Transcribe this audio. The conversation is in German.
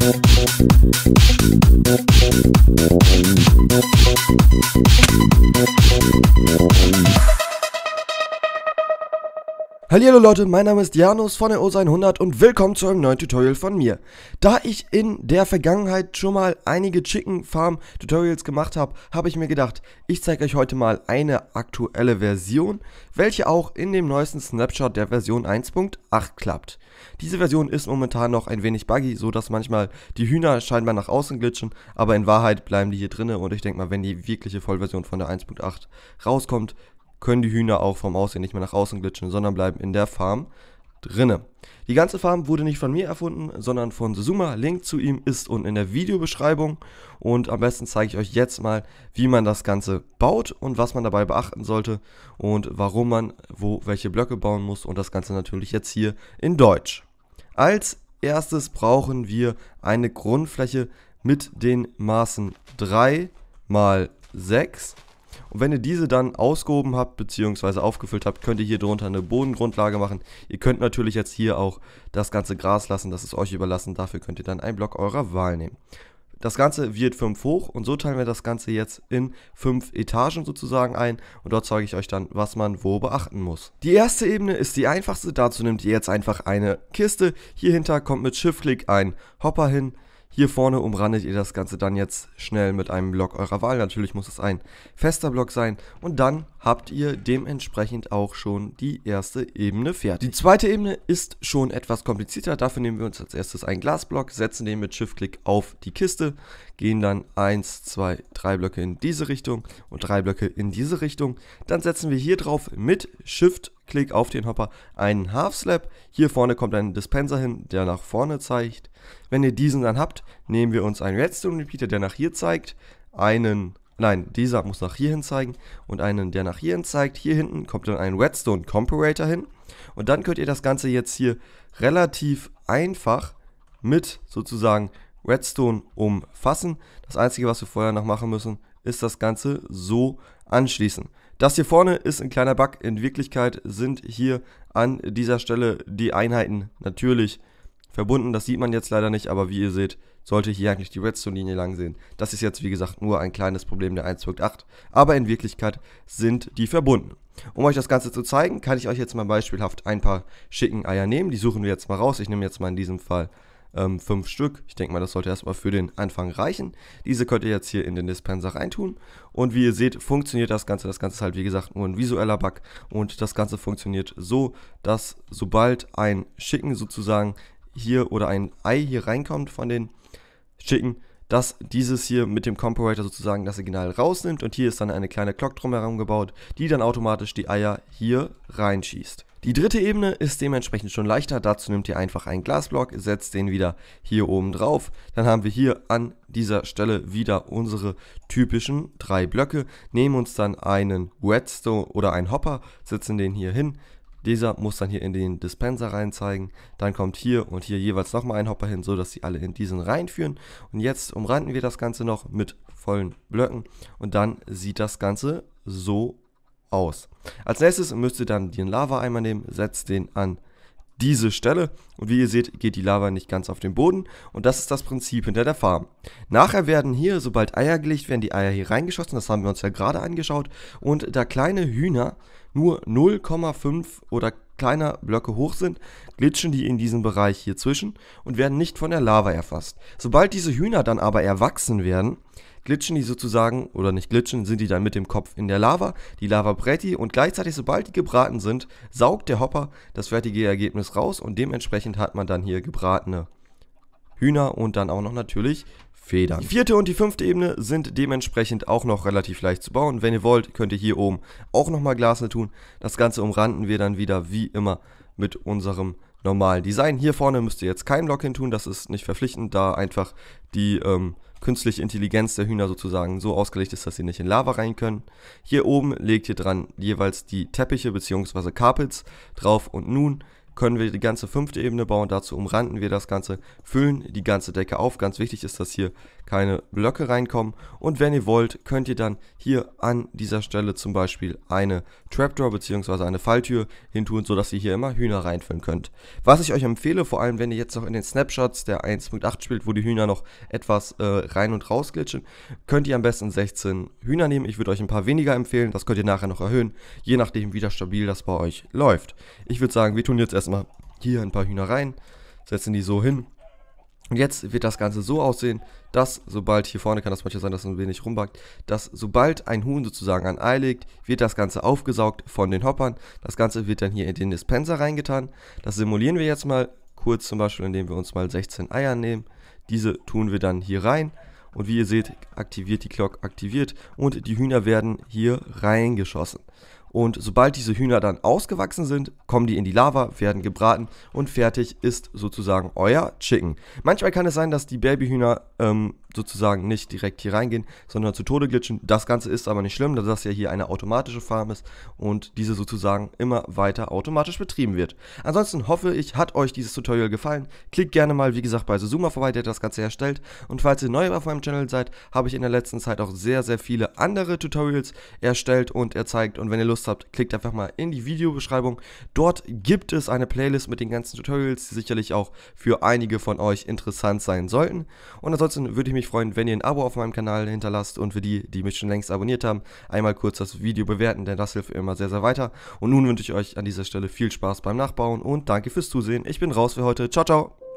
Thank you. Hallo Leute, mein Name ist Janus von der O100 und willkommen zu einem neuen Tutorial von mir. Da ich in der Vergangenheit schon mal einige Chicken Farm Tutorials gemacht habe, habe ich mir gedacht, ich zeige euch heute mal eine aktuelle Version, welche auch in dem neuesten Snapshot der Version 1.8 klappt. Diese Version ist momentan noch ein wenig buggy, so dass manchmal die Hühner scheinbar nach außen glitschen, aber in Wahrheit bleiben die hier drinne und ich denke mal, wenn die wirkliche Vollversion von der 1.8 rauskommt, können die Hühner auch vom Aussehen nicht mehr nach außen glitschen, sondern bleiben in der Farm drinne. Die ganze Farm wurde nicht von mir erfunden, sondern von Suzuma. Link zu ihm ist unten in der Videobeschreibung und am besten zeige ich euch jetzt mal, wie man das Ganze baut und was man dabei beachten sollte und warum man wo welche Blöcke bauen muss und das Ganze natürlich jetzt hier in Deutsch. Als erstes brauchen wir eine Grundfläche mit den Maßen 3 mal 6 und wenn ihr diese dann ausgehoben habt bzw. aufgefüllt habt, könnt ihr hier drunter eine Bodengrundlage machen. Ihr könnt natürlich jetzt hier auch das ganze Gras lassen, das ist euch überlassen. Dafür könnt ihr dann einen Block eurer Wahl nehmen. Das Ganze wird 5 hoch und so teilen wir das Ganze jetzt in 5 Etagen sozusagen ein und dort zeige ich euch dann, was man wo beachten muss. Die erste Ebene ist die einfachste, dazu nehmt ihr jetzt einfach eine Kiste. Hier hinter kommt mit shift click ein Hopper hin, hier vorne umrandet ihr das Ganze dann jetzt schnell mit einem Block eurer Wahl. Natürlich muss es ein fester Block sein. Und dann habt ihr dementsprechend auch schon die erste Ebene fertig. Die zweite Ebene ist schon etwas komplizierter. Dafür nehmen wir uns als erstes einen Glasblock, setzen den mit Shift-Klick auf die Kiste, gehen dann 1, 2, 3 Blöcke in diese Richtung und 3 Blöcke in diese Richtung. Dann setzen wir hier drauf mit Shift Klick auf den Hopper einen Half Slap. Hier vorne kommt ein Dispenser hin, der nach vorne zeigt. Wenn ihr diesen dann habt, nehmen wir uns einen Redstone Repeater, der nach hier zeigt, einen Nein, dieser muss nach hier hin zeigen und einen, der nach hier hin zeigt. Hier hinten kommt dann ein Redstone Comparator hin. Und dann könnt ihr das Ganze jetzt hier relativ einfach mit sozusagen Redstone umfassen. Das Einzige, was wir vorher noch machen müssen, ist das Ganze so anschließen. Das hier vorne ist ein kleiner Bug. In Wirklichkeit sind hier an dieser Stelle die Einheiten natürlich verbunden. Das sieht man jetzt leider nicht, aber wie ihr seht, sollte hier eigentlich die Redstone-Linie lang sehen. Das ist jetzt, wie gesagt, nur ein kleines Problem der 1.8, aber in Wirklichkeit sind die verbunden. Um euch das Ganze zu zeigen, kann ich euch jetzt mal beispielhaft ein paar schicken Eier nehmen. Die suchen wir jetzt mal raus. Ich nehme jetzt mal in diesem Fall ähm, fünf Stück. Ich denke mal, das sollte erstmal für den Anfang reichen. Diese könnt ihr jetzt hier in den Dispenser reintun. Und wie ihr seht, funktioniert das Ganze. Das Ganze ist halt wie gesagt nur ein visueller Bug. Und das Ganze funktioniert so, dass sobald ein Schicken sozusagen hier oder ein Ei hier reinkommt von den Schicken, dass dieses hier mit dem Comparator sozusagen das Signal rausnimmt und hier ist dann eine kleine Glock drumherum gebaut, die dann automatisch die Eier hier reinschießt. Die dritte Ebene ist dementsprechend schon leichter. Dazu nehmt ihr einfach einen Glasblock, setzt den wieder hier oben drauf. Dann haben wir hier an dieser Stelle wieder unsere typischen drei Blöcke. Nehmen uns dann einen Whetstone oder einen Hopper, setzen den hier hin. Dieser muss dann hier in den Dispenser rein zeigen. Dann kommt hier und hier jeweils nochmal ein Hopper hin, sodass sie alle in diesen reinführen. Und jetzt umranden wir das Ganze noch mit vollen Blöcken. Und dann sieht das Ganze so aus. Als nächstes müsst ihr dann den Lava-Eimer nehmen, setzt den an diese Stelle und wie ihr seht, geht die Lava nicht ganz auf den Boden und das ist das Prinzip hinter der Farm. Nachher werden hier, sobald Eier gelegt werden, die Eier hier reingeschossen, das haben wir uns ja gerade angeschaut und da kleine Hühner nur 0,5 oder kleiner Blöcke hoch sind, glitschen die in diesem Bereich hier zwischen und werden nicht von der Lava erfasst. Sobald diese Hühner dann aber erwachsen werden, glitschen die sozusagen, oder nicht glitschen, sind die dann mit dem Kopf in der Lava, die Lava brät die und gleichzeitig, sobald die gebraten sind, saugt der Hopper das fertige Ergebnis raus und dementsprechend hat man dann hier gebratene Hühner und dann auch noch natürlich Federn. Die vierte und die fünfte Ebene sind dementsprechend auch noch relativ leicht zu bauen. Wenn ihr wollt, könnt ihr hier oben auch nochmal Glasne tun. Das Ganze umranden wir dann wieder wie immer mit unserem normalen Design. Hier vorne müsst ihr jetzt kein Block hin tun, das ist nicht verpflichtend, da einfach die ähm, künstliche Intelligenz der Hühner sozusagen so ausgelegt ist, dass sie nicht in Lava rein können. Hier oben legt ihr dran jeweils die Teppiche bzw. Carpets drauf und nun können wir die ganze fünfte Ebene bauen, dazu umranden wir das Ganze, füllen die ganze Decke auf. Ganz wichtig ist, dass hier keine Blöcke reinkommen. Und wenn ihr wollt, könnt ihr dann hier an dieser Stelle zum Beispiel eine Trapdoor bzw. eine Falltür hin tun, sodass ihr hier immer Hühner reinfüllen könnt. Was ich euch empfehle, vor allem wenn ihr jetzt noch in den Snapshots der 1.8 spielt, wo die Hühner noch etwas äh, rein und raus glitschen, könnt ihr am besten 16 Hühner nehmen. Ich würde euch ein paar weniger empfehlen, das könnt ihr nachher noch erhöhen, je nachdem wie das stabil das bei euch läuft. Ich würde sagen, wir tun jetzt erstmal hier ein paar Hühner rein, setzen die so hin und jetzt wird das Ganze so aussehen, dass sobald, hier vorne kann das manchmal sein, dass es ein wenig rumbackt, dass sobald ein Huhn sozusagen ein Ei legt, wird das Ganze aufgesaugt von den Hoppern. Das Ganze wird dann hier in den Dispenser reingetan. Das simulieren wir jetzt mal kurz zum Beispiel, indem wir uns mal 16 Eier nehmen. Diese tun wir dann hier rein. Und wie ihr seht, aktiviert die Glock aktiviert und die Hühner werden hier reingeschossen. Und sobald diese Hühner dann ausgewachsen sind, kommen die in die Lava, werden gebraten und fertig ist sozusagen euer Chicken. Manchmal kann es sein, dass die Babyhühner ähm, sozusagen nicht direkt hier reingehen, sondern zu Tode glitschen. Das Ganze ist aber nicht schlimm, da das ja hier eine automatische Farm ist und diese sozusagen immer weiter automatisch betrieben wird. Ansonsten hoffe ich, hat euch dieses Tutorial gefallen. Klickt gerne mal, wie gesagt, bei Suzuma vorbei, der das Ganze erstellt. Und falls ihr neu auf meinem Channel seid, habe ich in der letzten Zeit auch sehr, sehr viele andere Tutorials erstellt und erzeigt. Und wenn ihr Lust habt, klickt einfach mal in die Videobeschreibung. Dort gibt es eine Playlist mit den ganzen Tutorials, die sicherlich auch für einige von euch interessant sein sollten. Und ansonsten würde ich mich mich freuen, wenn ihr ein Abo auf meinem Kanal hinterlasst und für die, die mich schon längst abonniert haben, einmal kurz das Video bewerten, denn das hilft immer sehr, sehr weiter. Und nun wünsche ich euch an dieser Stelle viel Spaß beim Nachbauen und danke fürs Zusehen. Ich bin raus für heute. Ciao, ciao.